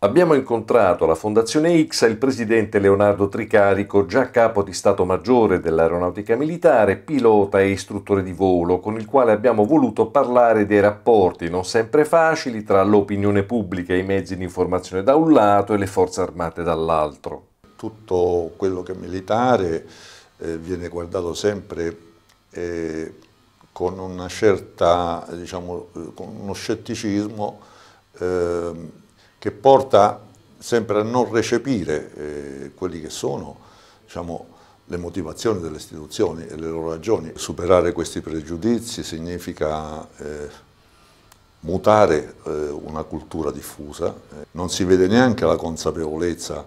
Abbiamo incontrato alla Fondazione X il presidente Leonardo Tricarico, già capo di Stato Maggiore dell'Aeronautica Militare, pilota e istruttore di volo, con il quale abbiamo voluto parlare dei rapporti non sempre facili tra l'opinione pubblica e i mezzi di informazione da un lato e le forze armate dall'altro. Tutto quello che è militare eh, viene guardato sempre eh, con, certa, diciamo, eh, con uno scetticismo eh, che porta sempre a non recepire eh, quelli che sono diciamo, le motivazioni delle istituzioni e le loro ragioni. Superare questi pregiudizi significa eh, mutare eh, una cultura diffusa, non si vede neanche la consapevolezza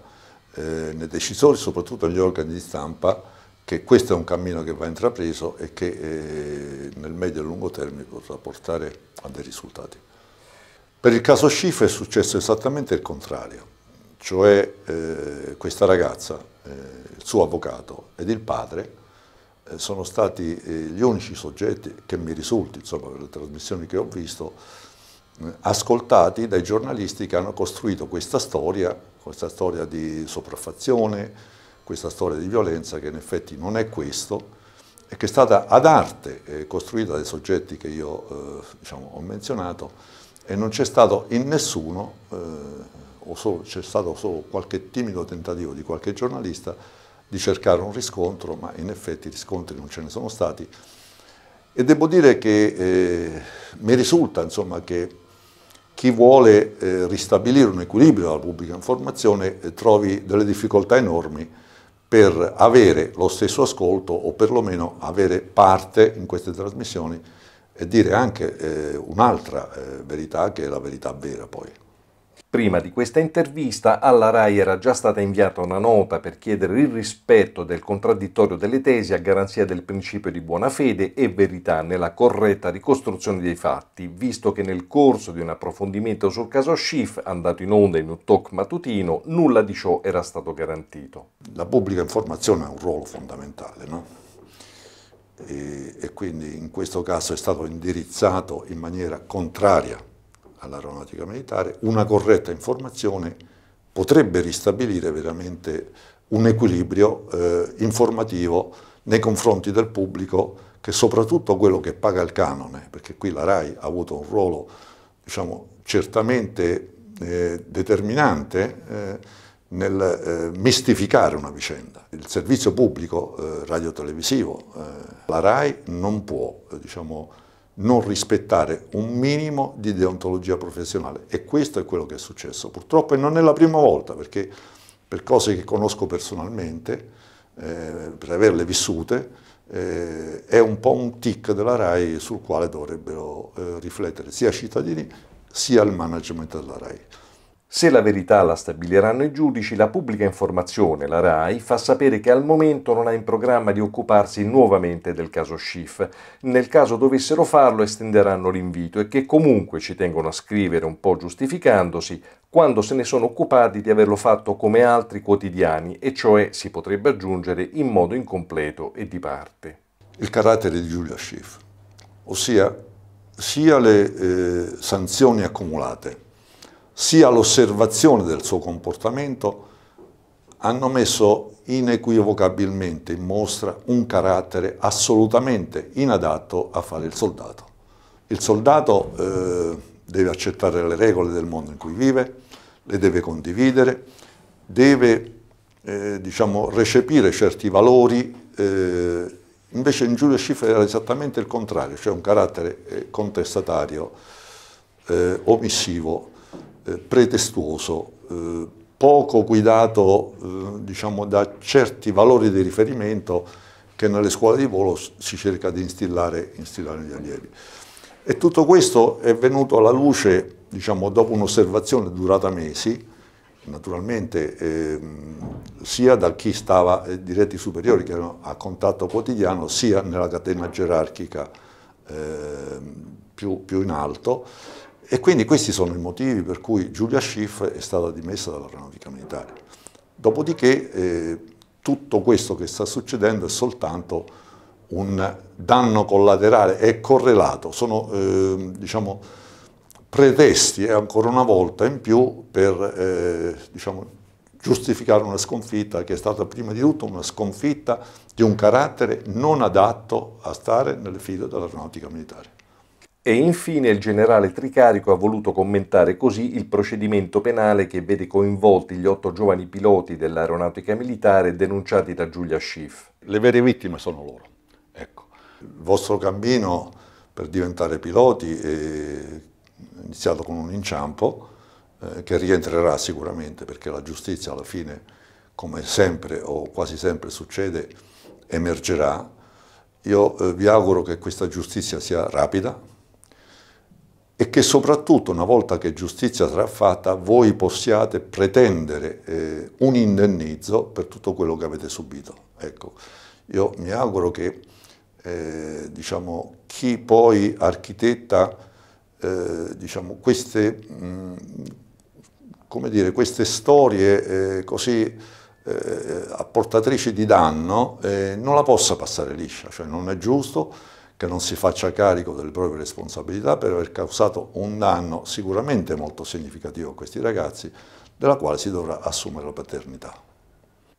eh, nei decisori, soprattutto negli organi di stampa, che questo è un cammino che va intrapreso e che eh, nel medio e lungo termine potrà portare a dei risultati. Per il caso Schiff è successo esattamente il contrario, cioè eh, questa ragazza, eh, il suo avvocato ed il padre eh, sono stati eh, gli unici soggetti che mi risulti, insomma, per le trasmissioni che ho visto, eh, ascoltati dai giornalisti che hanno costruito questa storia, questa storia di sopraffazione, questa storia di violenza che in effetti non è questo, e che è stata ad arte eh, costruita dai soggetti che io eh, diciamo, ho menzionato e non c'è stato in nessuno, eh, o c'è stato solo qualche timido tentativo di qualche giornalista di cercare un riscontro, ma in effetti riscontri non ce ne sono stati. E devo dire che eh, mi risulta insomma, che chi vuole eh, ristabilire un equilibrio della pubblica informazione eh, trovi delle difficoltà enormi per avere lo stesso ascolto o perlomeno avere parte in queste trasmissioni e dire anche eh, un'altra eh, verità che è la verità vera poi. Prima di questa intervista alla RAI era già stata inviata una nota per chiedere il rispetto del contraddittorio delle tesi a garanzia del principio di buona fede e verità nella corretta ricostruzione dei fatti, visto che nel corso di un approfondimento sul caso Schiff, andato in onda in un talk matutino, nulla di ciò era stato garantito. La pubblica informazione ha un ruolo fondamentale, no? e, quindi in questo caso è stato indirizzato in maniera contraria all'aeronautica militare, una corretta informazione potrebbe ristabilire veramente un equilibrio eh, informativo nei confronti del pubblico che soprattutto quello che paga il canone, perché qui la RAI ha avuto un ruolo diciamo, certamente eh, determinante eh, nel eh, mistificare una vicenda. Il servizio pubblico eh, radiotelevisivo, eh, la RAI non può eh, diciamo, non rispettare un minimo di deontologia professionale e questo è quello che è successo purtroppo e non è la prima volta perché per cose che conosco personalmente, eh, per averle vissute, eh, è un po' un tic della RAI sul quale dovrebbero eh, riflettere sia i cittadini sia il management della RAI. Se la verità la stabiliranno i giudici, la pubblica informazione, la RAI, fa sapere che al momento non ha in programma di occuparsi nuovamente del caso Schiff. Nel caso dovessero farlo estenderanno l'invito e che comunque ci tengono a scrivere un po' giustificandosi quando se ne sono occupati di averlo fatto come altri quotidiani, e cioè si potrebbe aggiungere in modo incompleto e di parte. Il carattere di Giulia Schiff, ossia sia le eh, sanzioni accumulate sia l'osservazione del suo comportamento hanno messo inequivocabilmente in mostra un carattere assolutamente inadatto a fare il soldato. Il soldato eh, deve accettare le regole del mondo in cui vive, le deve condividere, deve eh, diciamo, recepire certi valori, eh, invece in Giulio Schiffer era esattamente il contrario, cioè un carattere eh, contestatario, eh, omissivo, eh, pretestuoso, eh, poco guidato eh, diciamo, da certi valori di riferimento che nelle scuole di volo si cerca di instillare, instillare negli allievi. E tutto questo è venuto alla luce diciamo, dopo un'osservazione durata mesi, naturalmente ehm, sia da chi stava eh, di superiori che erano a contatto quotidiano sia nella catena gerarchica eh, più, più, in alto e quindi questi sono i motivi per cui Giulia Schiff è stata dimessa dall'Aeronautica Militare. Dopodiché eh, tutto questo che sta succedendo è soltanto un danno collaterale, è correlato, sono eh, diciamo, pretesti e ancora una volta in più per eh, diciamo, giustificare una sconfitta che è stata prima di tutto una sconfitta di un carattere non adatto a stare nelle file dell'aeronautica militare. E infine il generale Tricarico ha voluto commentare così il procedimento penale che vede coinvolti gli otto giovani piloti dell'aeronautica militare denunciati da Giulia Schiff. Le vere vittime sono loro. Ecco. Il vostro cammino per diventare piloti è iniziato con un inciampo eh, che rientrerà sicuramente perché la giustizia alla fine, come sempre o quasi sempre succede, emergerà. Io eh, vi auguro che questa giustizia sia rapida, e che soprattutto una volta che giustizia sarà fatta voi possiate pretendere eh, un indennizzo per tutto quello che avete subito. Ecco, io mi auguro che eh, diciamo, chi poi architetta eh, diciamo, queste, mh, come dire, queste storie eh, così eh, apportatrici di danno eh, non la possa passare liscia, cioè non è giusto che non si faccia carico delle proprie responsabilità per aver causato un danno sicuramente molto significativo a questi ragazzi, della quale si dovrà assumere la paternità.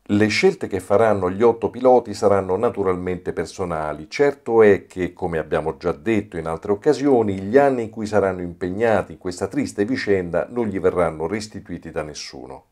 Le scelte che faranno gli otto piloti saranno naturalmente personali. Certo è che, come abbiamo già detto in altre occasioni, gli anni in cui saranno impegnati in questa triste vicenda non gli verranno restituiti da nessuno.